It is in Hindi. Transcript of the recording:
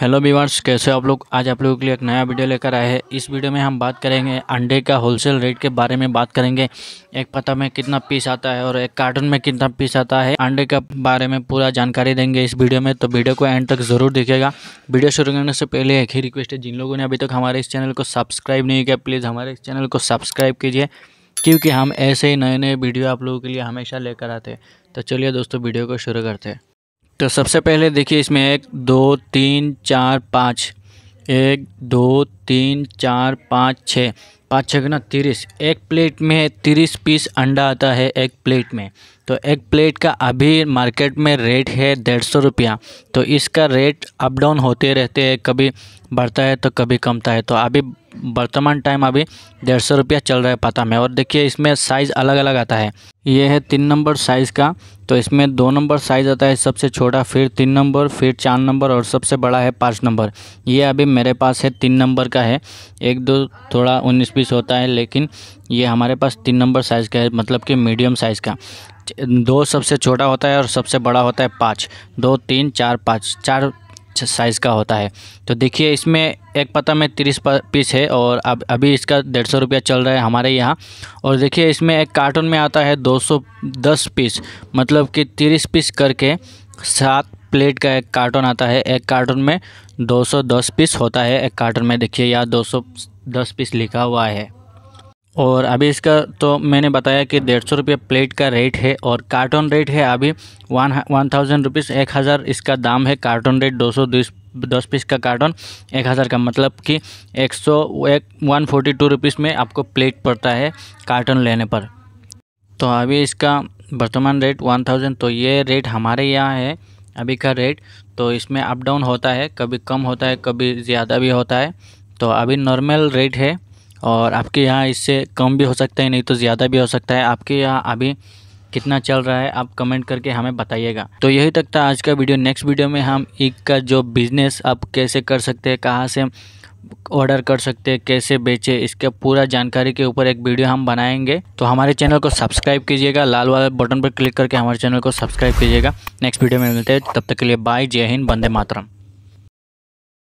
हेलो बीवर्स कैसे आप लोग आज आप लोगों के लिए एक नया वीडियो लेकर आए हैं इस वीडियो में हम बात करेंगे अंडे का होलसेल रेट के बारे में बात करेंगे एक पता में कितना पीस आता है और एक कार्टन में कितना पीस आता है अंडे का बारे में पूरा जानकारी देंगे इस वीडियो में तो वीडियो को एंड तक ज़रूर देखेगा वीडियो शुरू करने से पहले एक ही रिक्वेस्ट है जिन लोगों ने अभी तक हमारे इस चैनल को सब्सक्राइब नहीं किया प्लीज़ हमारे इस चैनल को सब्सक्राइब कीजिए क्योंकि हम ऐसे ही नए नए वीडियो आप लोगों के लिए हमेशा लेकर आते हैं तो चलिए दोस्तों वीडियो को शुरू करते हैं तो सबसे पहले देखिए इसमें एक दो तीन चार पाँच एक दो तीन चार पाँच छः पाँच छः ना तीस एक प्लेट में तीस पीस अंडा आता है एक प्लेट में तो एक प्लेट का अभी मार्केट में रेट है डेढ़ सौ रुपया तो इसका रेट अप डाउन होते रहते हैं कभी बढ़ता है तो कभी कमता है तो अभी वर्तमान टाइम अभी डेढ़ सौ रुपया चल रहा है पता में और देखिए इसमें साइज़ अलग अलग आता है ये है तीन नंबर साइज़ का तो इसमें दो नंबर साइज़ आता है सबसे छोटा फिर तीन नंबर फिर चार नंबर और सबसे बड़ा है पाँच नंबर ये अभी मेरे पास है तीन नंबर का है एक दो थोड़ा उन्नीस बीस होता है लेकिन ये हमारे पास तीन नंबर साइज़ का है मतलब कि मीडियम साइज़ का दो सबसे छोटा होता है और सबसे बड़ा होता है पाँच दो तीन चार पाँच चार साइज़ का होता है तो देखिए इसमें एक पता में तीस पीस है और अब अभी इसका डेढ़ सौ रुपया चल रहा है हमारे यहाँ और देखिए इसमें एक कार्टून में आता है दो सौ दस पीस मतलब कि तीस पीस करके सात प्लेट का एक कार्टून आता है एक कार्टून में दो सौ दस पीस होता है एक कार्टून में देखिए यहाँ दो सौ दस पीस लिखा हुआ है और अभी इसका तो मैंने बताया कि डेढ़ सौ रुपये प्लेट का रेट है और कार्टन रेट है अभी वन वन थाउजेंड रुपीज़ एक हज़ार इसका दाम है कार्टन रेट दो सौ दस पीस का कार्टन एक हज़ार का मतलब कि एक सौ एक वन फोर्टी टू रुपीज़ में आपको प्लेट पड़ता है कार्टन लेने पर तो अभी इसका वर्तमान रेट वन थाउजेंड तो ये रेट हमारे यहाँ है अभी का रेट तो इसमें अप डाउन होता है कभी कम होता है कभी ज़्यादा भी होता है तो अभी नॉर्मल रेट है और आपके यहाँ इससे कम भी हो सकता है नहीं तो ज़्यादा भी हो सकता है आपके यहाँ अभी कितना चल रहा है आप कमेंट करके हमें बताइएगा तो यही तक था आज का वीडियो नेक्स्ट वीडियो में हम ईग का जो बिज़नेस आप कैसे कर सकते हैं कहाँ से ऑर्डर कर सकते हैं कैसे बेचे इसके पूरा जानकारी के ऊपर एक वीडियो हम बनाएंगे तो हमारे चैनल को सब्सक्राइब कीजिएगा लाल वाले बटन पर क्लिक करके हमारे चैनल को सब्सक्राइब कीजिएगा नेक्स्ट वीडियो में मिलते हैं तब तक के लिए बाय जय हिंद बंदे मातरम